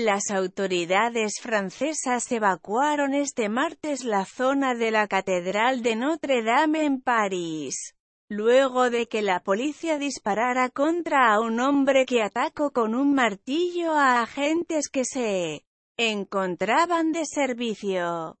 Las autoridades francesas evacuaron este martes la zona de la Catedral de Notre Dame en París, luego de que la policía disparara contra a un hombre que atacó con un martillo a agentes que se encontraban de servicio.